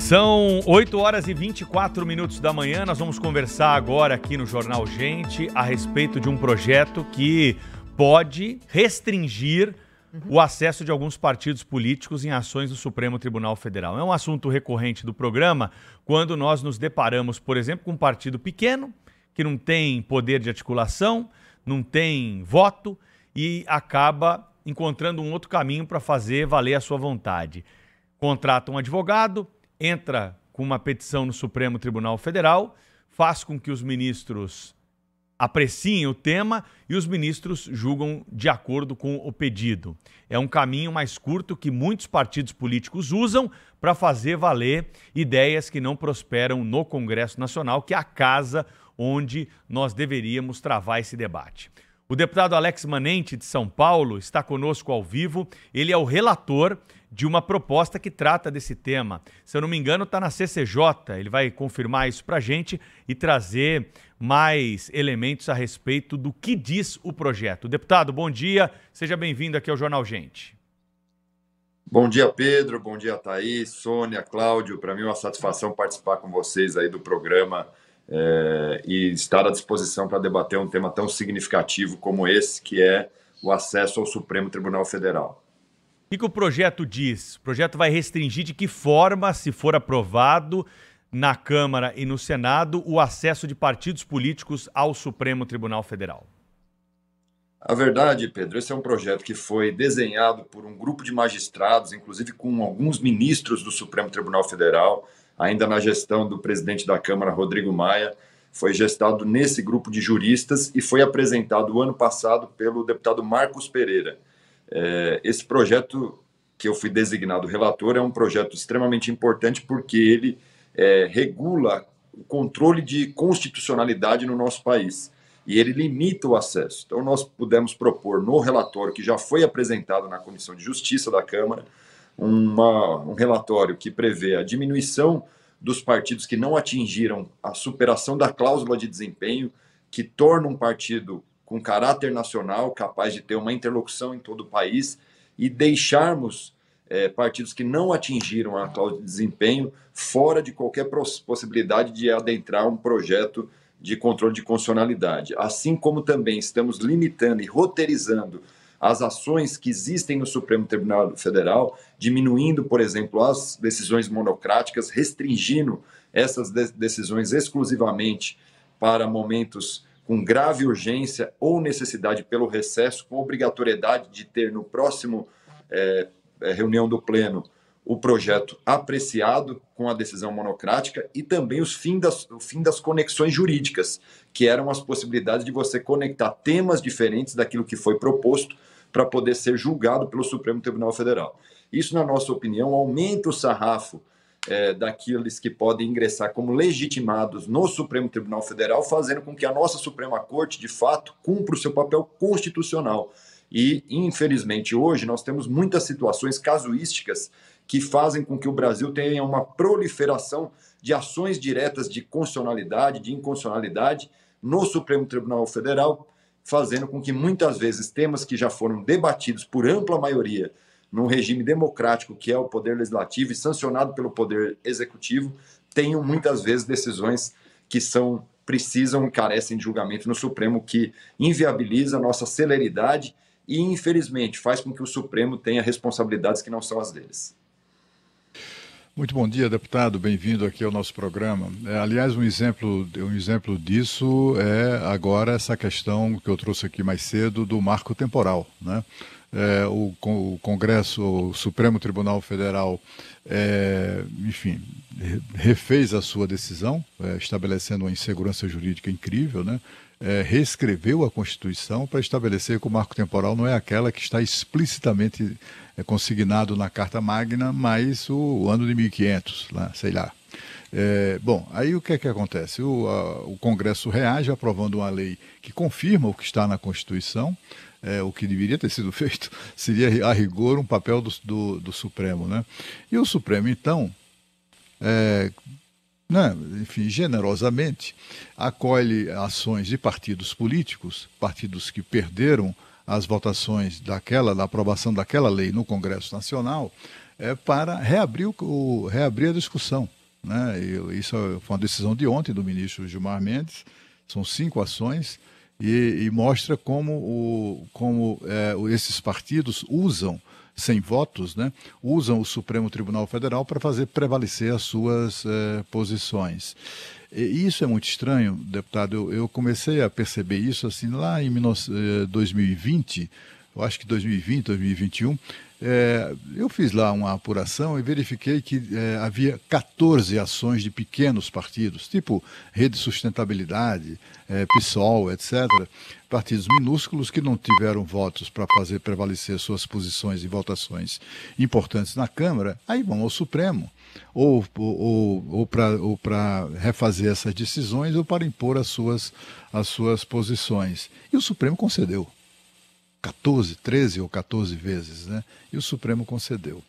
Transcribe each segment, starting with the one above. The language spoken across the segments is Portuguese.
São 8 horas e 24 minutos da manhã. Nós vamos conversar agora aqui no Jornal Gente a respeito de um projeto que pode restringir uhum. o acesso de alguns partidos políticos em ações do Supremo Tribunal Federal. É um assunto recorrente do programa quando nós nos deparamos, por exemplo, com um partido pequeno que não tem poder de articulação, não tem voto e acaba encontrando um outro caminho para fazer valer a sua vontade. Contrata um advogado, entra com uma petição no Supremo Tribunal Federal, faz com que os ministros apreciem o tema e os ministros julgam de acordo com o pedido. É um caminho mais curto que muitos partidos políticos usam para fazer valer ideias que não prosperam no Congresso Nacional, que é a casa onde nós deveríamos travar esse debate. O deputado Alex Manente, de São Paulo, está conosco ao vivo. Ele é o relator de uma proposta que trata desse tema. Se eu não me engano, está na CCJ. Ele vai confirmar isso para a gente e trazer mais elementos a respeito do que diz o projeto. Deputado, bom dia. Seja bem-vindo aqui ao Jornal Gente. Bom dia, Pedro. Bom dia, Thaís, Sônia, Cláudio. Para mim é uma satisfação participar com vocês aí do programa é, e estar à disposição para debater um tema tão significativo como esse, que é o acesso ao Supremo Tribunal Federal. O que, o projeto diz? O projeto vai restringir de que forma, se for aprovado na Câmara e no Senado, o acesso de partidos políticos ao Supremo Tribunal Federal? A verdade, Pedro, esse é um projeto que foi desenhado por um grupo de magistrados, inclusive com alguns ministros do Supremo Tribunal Federal, ainda na gestão do presidente da Câmara, Rodrigo Maia, foi gestado nesse grupo de juristas e foi apresentado o ano passado pelo deputado Marcos Pereira. É, esse projeto que eu fui designado relator é um projeto extremamente importante porque ele é, regula o controle de constitucionalidade no nosso país e ele limita o acesso. Então, nós pudemos propor no relatório que já foi apresentado na Comissão de Justiça da Câmara uma, um relatório que prevê a diminuição dos partidos que não atingiram a superação da cláusula de desempenho, que torna um partido com caráter nacional capaz de ter uma interlocução em todo o país e deixarmos é, partidos que não atingiram a cláusula de desempenho fora de qualquer possibilidade de adentrar um projeto de controle de constitucionalidade. Assim como também estamos limitando e roteirizando as ações que existem no Supremo Tribunal Federal, diminuindo, por exemplo, as decisões monocráticas, restringindo essas de decisões exclusivamente para momentos com grave urgência ou necessidade pelo recesso, com obrigatoriedade de ter no próximo é, é reunião do Pleno o projeto apreciado com a decisão monocrática e também os fim das, o fim das conexões jurídicas, que eram as possibilidades de você conectar temas diferentes daquilo que foi proposto para poder ser julgado pelo Supremo Tribunal Federal. Isso, na nossa opinião, aumenta o sarrafo é, daqueles que podem ingressar como legitimados no Supremo Tribunal Federal, fazendo com que a nossa Suprema Corte, de fato, cumpra o seu papel constitucional. E, infelizmente, hoje nós temos muitas situações casuísticas que fazem com que o Brasil tenha uma proliferação de ações diretas de constitucionalidade, de inconstitucionalidade no Supremo Tribunal Federal, fazendo com que muitas vezes temas que já foram debatidos por ampla maioria num regime democrático que é o poder legislativo e sancionado pelo poder executivo tenham muitas vezes decisões que são precisam e carecem de julgamento no Supremo que inviabiliza a nossa celeridade e infelizmente faz com que o Supremo tenha responsabilidades que não são as deles. Muito bom dia, deputado. Bem-vindo aqui ao nosso programa. É, aliás, um exemplo, um exemplo disso é agora essa questão que eu trouxe aqui mais cedo do marco temporal. Né? É, o, o, Congresso, o Supremo Tribunal Federal, é, enfim, refez a sua decisão, é, estabelecendo uma insegurança jurídica incrível, né? é, reescreveu a Constituição para estabelecer que o marco temporal não é aquela que está explicitamente é, consignado na Carta Magna, mas o, o ano de 1500, lá, sei lá. É, bom, aí o que é que acontece? O, a, o, Congresso reage aprovando uma lei que confirma o que está na Constituição, é, o que deveria ter sido feito seria, a rigor, um papel do, do, do Supremo. Né? E o Supremo, então, é, né, enfim, generosamente, acolhe ações de partidos políticos, partidos que perderam as votações daquela, da aprovação daquela lei no Congresso Nacional, é, para reabrir, o, reabrir a discussão. Né? E isso foi é uma decisão de ontem do ministro Gilmar Mendes, são cinco ações e, e mostra como, o, como é, esses partidos usam sem votos, né, usam o Supremo Tribunal Federal para fazer prevalecer as suas é, posições. E isso é muito estranho, deputado. Eu, eu, comecei a perceber isso assim lá em 19, 2020, é, eu acho que 2020, 2021, é, eu fiz lá uma apuração e verifiquei que é, havia 14 ações de pequenos partidos, tipo Rede Sustentabilidade, é, PSOL, etc. Partidos minúsculos que não tiveram votos para fazer prevalecer suas posições e votações importantes na Câmara, aí vão ao Supremo, ou, ou, ou, ou para refazer essas decisões ou para impor as suas, as suas posições. E o Supremo concedeu. 14, 13 ou 14 vezes, né? E o Supremo concedeu.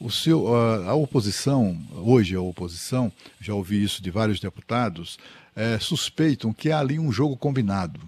O seu, a, oposição, hoje a oposição, já ouvi isso de vários deputados, é, suspeitam que há ali um jogo combinado,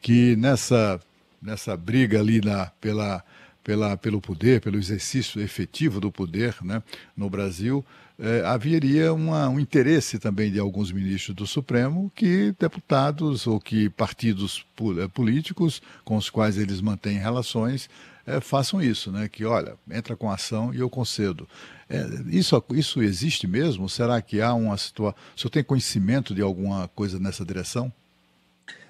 que nessa, nessa briga ali na, pela, pela, pelo poder, pelo exercício efetivo do poder né, no Brasil, eh, haveria uma, um interesse também de alguns ministros do Supremo que deputados ou que partidos é, políticos com os quais eles mantêm relações eh, façam isso, né? Que olha, entra com ação e eu concedo. É, isso, isso existe mesmo? Será que há uma situação? O senhor tem conhecimento de alguma coisa nessa direção?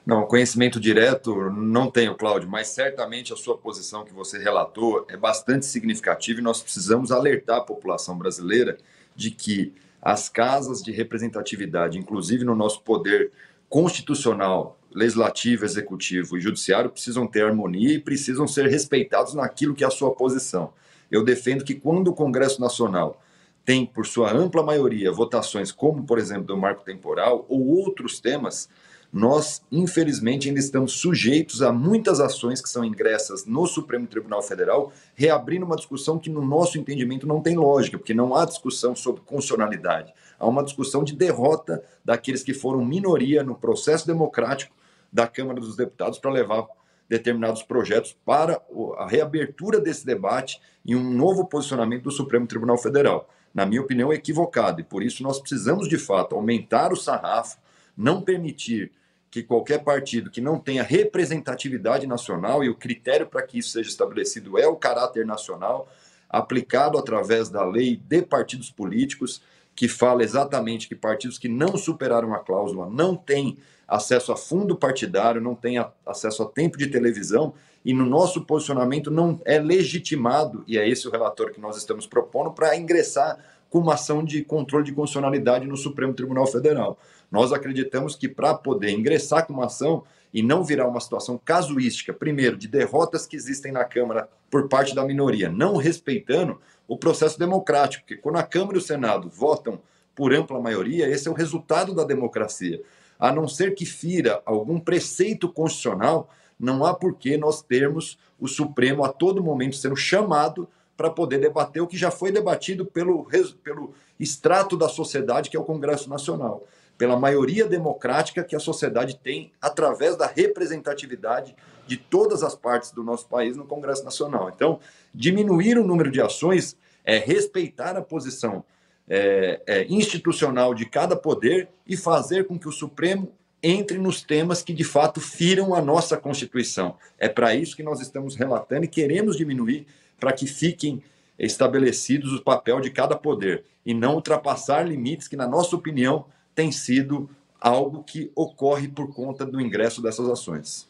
Não, conhecimento direto não tenho, Cláudio, mas certamente a sua posição que você relatou é bastante significativa e nós precisamos alertar a população brasileira de que as casas de representatividade, inclusive no nosso poder constitucional, legislativo, executivo e judiciário, precisam ter harmonia e precisam ser respeitados naquilo que é a sua posição. Eu defendo que quando o Congresso Nacional tem, por sua ampla maioria, votações como, por exemplo, do marco temporal ou outros temas, nós, infelizmente, ainda estamos sujeitos a muitas ações que são ingressas no Supremo Tribunal Federal, reabrindo uma discussão que, no nosso entendimento, não tem lógica, porque não há discussão sobre constitucionalidade. Há uma discussão de derrota daqueles que foram minoria no processo democrático da Câmara dos Deputados para levar determinados projetos para a reabertura desse debate e um novo posicionamento do Supremo Tribunal Federal. Na minha opinião, é equivocado, e por isso nós precisamos, de fato, aumentar o sarrafo, não permitir que qualquer partido que não tenha representatividade nacional, e o critério para que isso seja estabelecido é o caráter nacional, aplicado através da lei de partidos políticos, que fala exatamente que partidos que não superaram a cláusula não têm acesso a fundo partidário, não têm acesso a tempo de televisão, e no nosso posicionamento não é legitimado, e é esse o relatório que nós estamos propondo, para ingressar com uma ação de controle de constitucionalidade no Supremo Tribunal Federal. Nós acreditamos que para poder ingressar com uma ação e não virar uma situação casuística, primeiro, de derrotas que existem na Câmara por parte da minoria, não respeitando o processo democrático, porque quando a Câmara e o Senado votam por ampla maioria, esse é o resultado da democracia. A não ser que fira algum preceito constitucional, não há por que nós termos o Supremo a todo momento sendo chamado para poder debater o que já foi debatido pelo, pelo extrato da sociedade, que é o Congresso Nacional pela maioria democrática que a sociedade tem através da representatividade de todas as partes do nosso país no Congresso Nacional. Então, diminuir o número de ações é respeitar a posição é, é, institucional de cada poder e fazer com que o Supremo entre nos temas que de fato firam a nossa Constituição. É para isso que nós estamos relatando e queremos diminuir para que fiquem estabelecidos o papel de cada poder e não ultrapassar limites que, na nossa opinião, tem sido algo que ocorre por conta do ingresso dessas ações.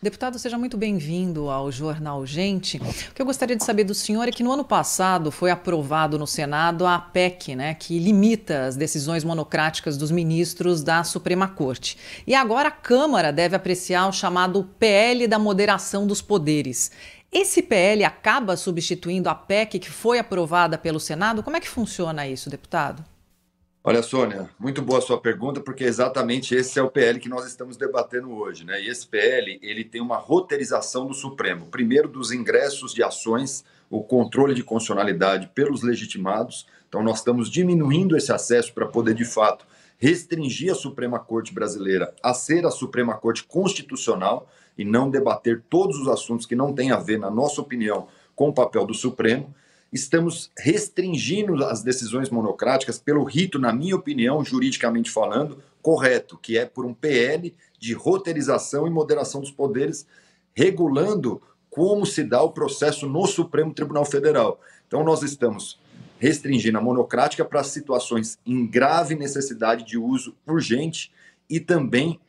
Deputado, seja muito bem-vindo ao Jornal Gente. O que eu gostaria de saber do senhor é que no ano passado foi aprovado no Senado a PEC, né, que limita as decisões monocráticas dos ministros da Suprema Corte. E agora a Câmara deve apreciar o chamado PL da moderação dos poderes. Esse PL acaba substituindo a PEC que foi aprovada pelo Senado? Como é que funciona isso, deputado? Olha, Sônia, muito boa a sua pergunta, porque exatamente esse é o PL que nós estamos debatendo hoje, né? E esse PL, ele tem uma roteirização do Supremo. Primeiro, dos ingressos de ações, o controle de constitucionalidade pelos legitimados. Então, nós estamos diminuindo esse acesso para poder, de fato, restringir a Suprema Corte brasileira a ser a Suprema Corte constitucional e não debater todos os assuntos que não têm a ver, na nossa opinião, com o papel do Supremo estamos restringindo as decisões monocráticas pelo rito, na minha opinião, juridicamente falando, correto, que é por um PL de roteirização e moderação dos poderes, regulando como se dá o processo no Supremo Tribunal Federal. Então, nós estamos restringindo a monocrática para situações em grave necessidade de uso urgente e também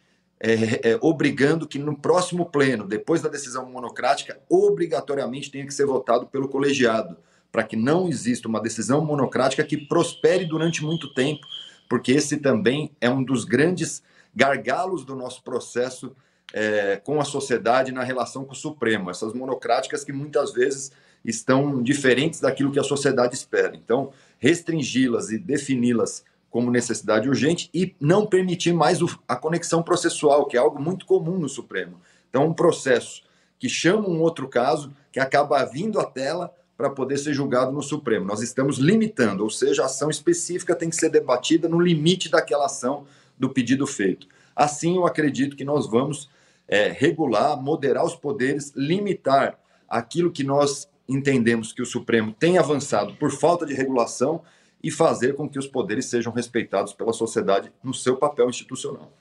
é, é, obrigando que no próximo pleno, depois da decisão monocrática, obrigatoriamente tenha que ser votado pelo colegiado para que não exista uma decisão monocrática que prospere durante muito tempo, porque esse também é um dos grandes gargalos do nosso processo é, com a sociedade na relação com o Supremo, essas monocráticas que muitas vezes estão diferentes daquilo que a sociedade espera. Então, restringi-las e defini-las como necessidade urgente e não permitir mais a conexão processual, que é algo muito comum no Supremo. Então, um processo que chama um outro caso, que acaba vindo à tela, para poder ser julgado no Supremo. Nós estamos limitando, ou seja, a ação específica tem que ser debatida no limite daquela ação do pedido feito. Assim, eu acredito que nós vamos é, regular, moderar os poderes, limitar aquilo que nós entendemos que o Supremo tem avançado por falta de regulação e fazer com que os poderes sejam respeitados pela sociedade no seu papel institucional.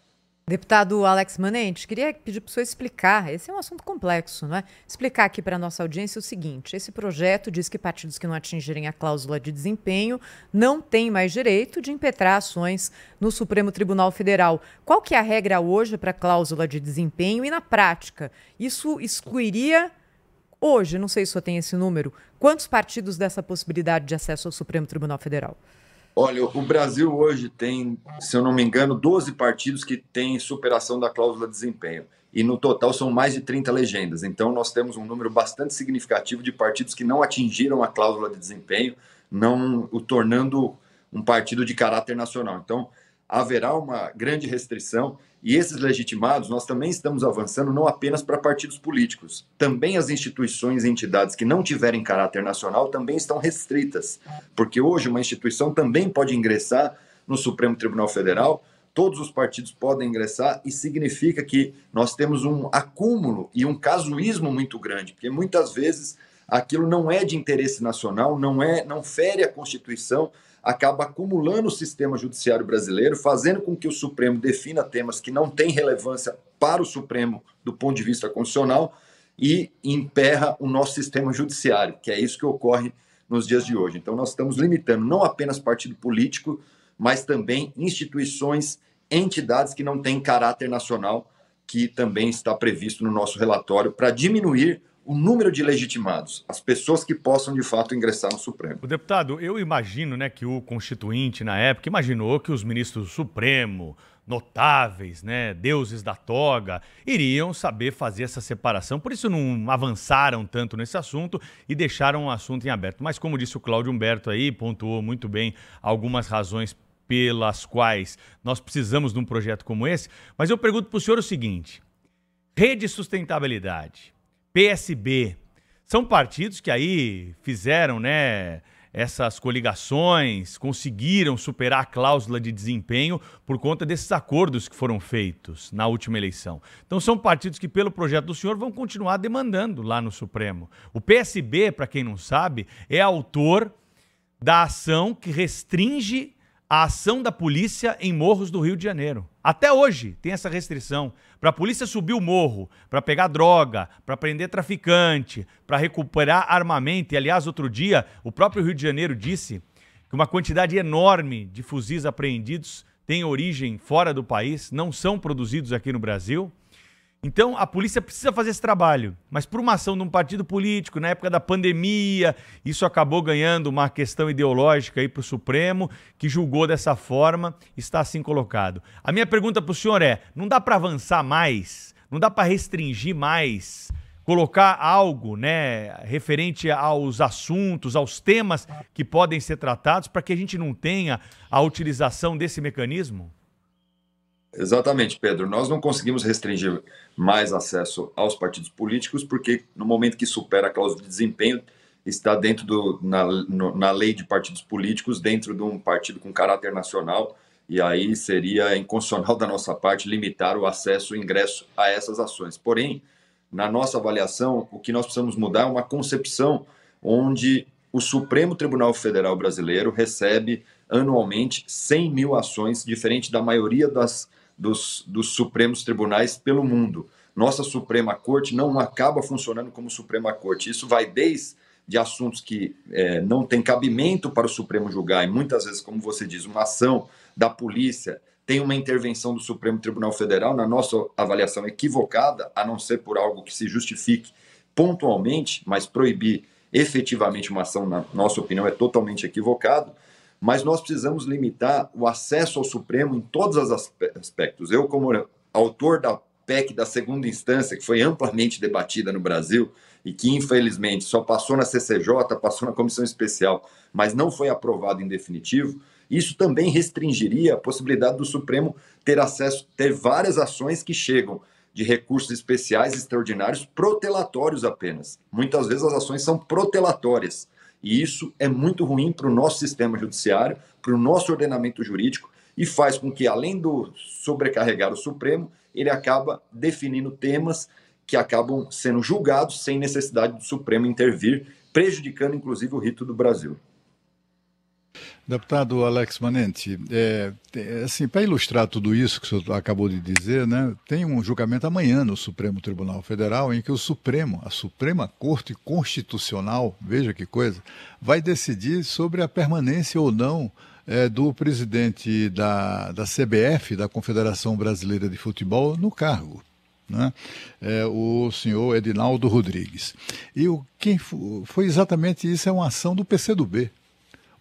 Deputado Alex Manente, queria pedir para o senhor explicar, esse é um assunto complexo, não é? Explicar aqui para a nossa audiência o seguinte: esse projeto diz que partidos que não atingirem a cláusula de desempenho não têm mais direito de impetrar ações no Supremo Tribunal Federal. Qual que é a regra hoje para a cláusula de desempenho e na prática? Isso excluiria hoje, não sei se o senhor tem esse número, quantos partidos dessa possibilidade de acesso ao Supremo Tribunal Federal? Olha, o Brasil hoje tem, se eu não me engano, 12 partidos que têm superação da cláusula de desempenho. E no total são mais de 30 legendas. Então nós temos um número bastante significativo de partidos que não atingiram a cláusula de desempenho, não o tornando um partido de caráter nacional. Então, haverá uma grande restrição. E esses legitimados, nós também estamos avançando não apenas para partidos políticos, também as instituições e entidades que não tiverem caráter nacional também estão restritas, porque hoje uma instituição também pode ingressar no Supremo Tribunal Federal, todos os partidos podem ingressar e significa que nós temos um acúmulo e um casuísmo muito grande, porque muitas vezes aquilo não é de interesse nacional, não é, não fere a Constituição acaba acumulando o sistema judiciário brasileiro, fazendo com que o Supremo defina temas que não têm relevância para o Supremo do ponto de vista constitucional e emperra o nosso sistema judiciário, que é isso que ocorre nos dias de hoje. Então, nós estamos limitando não apenas partido político, mas também instituições, entidades que não têm caráter nacional, que também está previsto no nosso relatório, para diminuir o número de legitimados, as pessoas que possam de fato ingressar no Supremo. O deputado, eu imagino, né, que o constituinte na época imaginou que os ministros do Supremo, notáveis, né, deuses da toga, iriam saber fazer essa separação. Por isso não avançaram tanto nesse assunto e deixaram o assunto em aberto. Mas como disse o Cláudio Humberto aí, pontuou muito bem algumas razões pelas quais nós precisamos de um projeto como esse, mas eu pergunto para o senhor o seguinte: rede sustentabilidade PSB. São partidos que aí fizeram, né? essas coligações conseguiram superar a cláusula de desempenho por conta desses acordos que foram feitos na última eleição. Então são partidos que, pelo projeto do senhor, vão continuar demandando lá no Supremo. O PSB, para quem não sabe, é autor da ação que restringe a ação da polícia em morros do Rio de Janeiro. Até hoje tem essa restrição. Para a polícia subir o morro, para pegar droga, para prender traficante, para recuperar armamento. E, aliás, outro dia, o próprio Rio de Janeiro disse que uma quantidade enorme de fuzis apreendidos tem origem fora do país, não são produzidos aqui no Brasil. Então, a polícia precisa fazer esse trabalho, mas por uma ação de um partido político, na época da pandemia, isso acabou ganhando uma questão ideológica aí para o Supremo, que julgou dessa forma, está assim colocado. A minha pergunta para o senhor é: não dá para avançar mais? Não dá para restringir mais? Colocar algo né, referente aos assuntos, aos temas que podem ser tratados, para que a gente não tenha a utilização desse mecanismo? Exatamente, Pedro. Nós não conseguimos restringir mais acesso aos partidos políticos, porque no momento que supera a cláusula de desempenho, está dentro do, na, no, na lei de partidos políticos, dentro de um partido com caráter nacional, e aí seria inconstitucional da nossa parte limitar o acesso e ingresso a essas ações. Porém, na nossa avaliação, o que nós precisamos mudar é uma concepção onde o Supremo Tribunal Federal Brasileiro recebe anualmente 100 mil ações, diferente da maioria das dos, dos Supremos Tribunais pelo mundo. Nossa Suprema Corte não acaba funcionando como Suprema Corte. Isso vai desde de assuntos que é, não tem cabimento para o Supremo julgar, e muitas vezes, como você diz, uma ação da polícia tem uma intervenção do Supremo Tribunal Federal, na nossa avaliação equivocada, a não ser por algo que se justifique pontualmente, mas proibir efetivamente uma ação, na nossa opinião, é totalmente equivocado mas nós precisamos limitar o acesso ao Supremo em todos os aspectos. Eu, como autor da PEC da segunda instância, que foi amplamente debatida no Brasil e que, infelizmente, só passou na CCJ, passou na Comissão Especial, mas não foi aprovado em definitivo, isso também restringiria a possibilidade do Supremo ter acesso, ter várias ações que chegam de recursos especiais extraordinários protelatórios apenas. Muitas vezes as ações são protelatórias e isso é muito ruim para o nosso sistema judiciário, para o nosso ordenamento jurídico e faz com que, além do sobrecarregar o Supremo, ele acaba definindo temas que acabam sendo julgados sem necessidade do Supremo intervir, prejudicando inclusive o rito do Brasil. Deputado Alex Manente, é, assim, para ilustrar tudo isso que o senhor acabou de dizer, né, tem um julgamento amanhã no Supremo Tribunal Federal em que o Supremo, a Suprema Corte Constitucional, veja que coisa, vai decidir sobre a permanência ou não é, do presidente da, da CBF, da Confederação Brasileira de Futebol, no cargo. Né? É, o senhor Edinaldo Rodrigues. E o, quem foi exatamente isso é uma ação do PCdoB,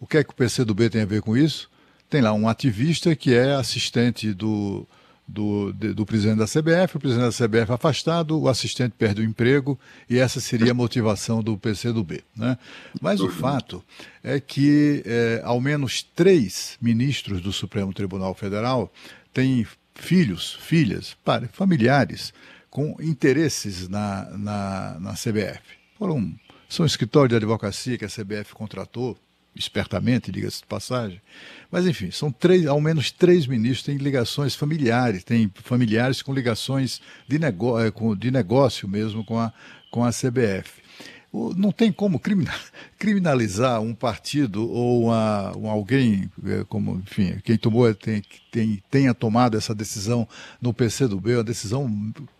o que é que o PCdoB tem a ver com isso? Tem lá um ativista que é assistente do, do, de, do presidente da CBF, o presidente da CBF afastado, o assistente perde o emprego, e essa seria a motivação do PCdoB. Né? Mas o fato é que é, ao menos três ministros do Supremo Tribunal Federal têm filhos, filhas, familiares com interesses na, na, na CBF. Foram, são escritório de advocacia que a CBF contratou espertamente, diga-se de passagem. Mas, enfim, são três, ao menos três ministros têm ligações familiares, têm familiares com ligações de, negócio, eh, de negócio mesmo com a, com a CBF. Não tem como criminalizar um partido ou uma, um alguém, é, como, enfim, quem tomou, é, tem, tem, tenha tomado essa decisão no PCdoB, uma decisão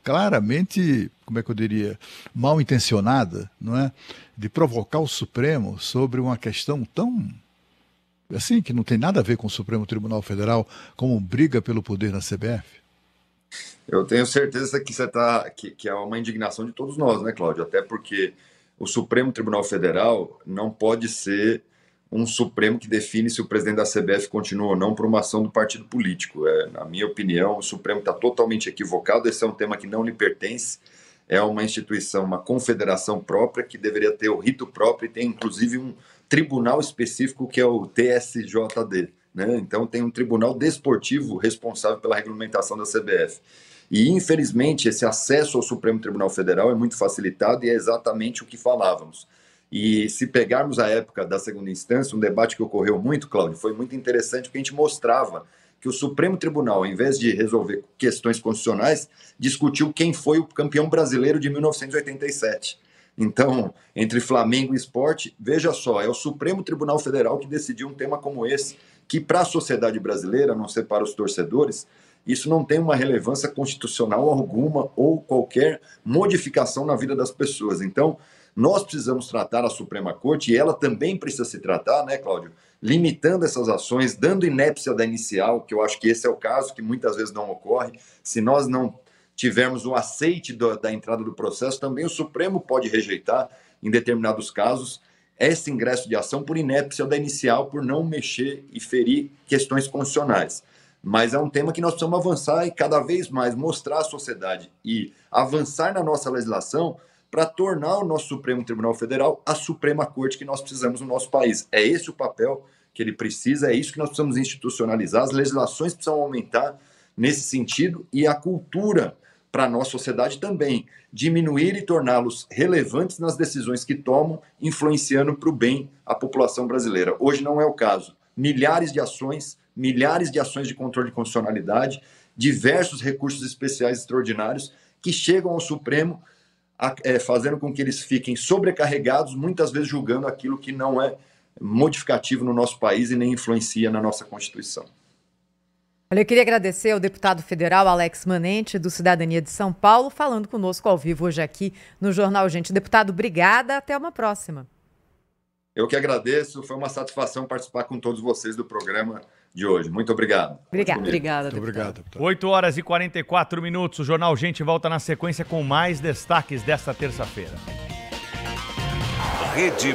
claramente, como é que eu diria, mal intencionada, não é? De provocar o Supremo sobre uma questão tão assim, que não tem nada a ver com o Supremo Tribunal Federal, como briga pelo poder na CBF? Eu tenho certeza que você tá, que, que é uma indignação de todos nós, né, Cláudio? Até porque o Supremo Tribunal Federal não pode ser um Supremo que define se o presidente da CBF continua ou não por uma ação do partido político. É, na minha opinião, o Supremo está totalmente equivocado. Esse é um tema que não lhe pertence. É uma instituição, uma confederação própria que deveria ter o rito próprio e tem inclusive um tribunal específico que é o TSJD. Né? Então, tem um tribunal desportivo responsável pela regulamentação da CBF. E, infelizmente, esse acesso ao Supremo Tribunal Federal é muito facilitado e é exatamente o que falávamos. E se pegarmos a época da segunda instância, um debate que ocorreu muito, Cláudio, foi muito interessante, porque a gente mostrava que o Supremo Tribunal, em vez de resolver questões constitucionais, discutiu quem foi o campeão brasileiro de 1987. Então, entre Flamengo e esporte, veja só, é o Supremo Tribunal Federal que decidiu um tema como esse, que para a sociedade brasileira, a não ser para os torcedores, isso não tem uma relevância constitucional alguma ou qualquer modificação na vida das pessoas. Então, nós precisamos tratar a Suprema Corte e ela também precisa se tratar, né, Cláudio? Limitando essas ações, dando inépcia da inicial, que eu acho que esse é o caso que muitas vezes não ocorre. Se nós não tivermos o aceite do, da entrada do processo, também o Supremo pode rejeitar, em determinados casos, esse ingresso de ação por inépcia da inicial, por não mexer e ferir questões constitucionais. Mas é um tema que nós precisamos avançar e cada vez mais mostrar à sociedade e avançar na nossa legislação para tornar o nosso Supremo Tribunal Federal a Suprema Corte que nós precisamos no nosso país. É esse o papel que ele precisa, é isso que nós precisamos institucionalizar, as legislações precisam aumentar nesse sentido e a cultura para a nossa sociedade também, diminuir e torná-los relevantes nas decisões que tomam, influenciando para o bem a população brasileira. Hoje não é o caso. Milhares de ações milhares de ações de controle de constitucionalidade, diversos recursos especiais extraordinários que chegam ao Supremo, a, é, fazendo com que eles fiquem sobrecarregados, muitas vezes julgando aquilo que não é modificativo no nosso país e nem influencia na nossa Constituição. Olha, eu queria agradecer ao deputado federal Alex Manente, do Cidadania de São Paulo, falando conosco ao vivo hoje aqui no Jornal Gente. Deputado, obrigada. Até uma próxima. Eu que agradeço. Foi uma satisfação participar com todos vocês do programa de hoje. Muito obrigado. Obrigada. Obrigada, Muito obrigado. Deputado. 8 horas e 44 minutos. O Jornal Gente volta na sequência com mais destaques desta terça-feira. Rede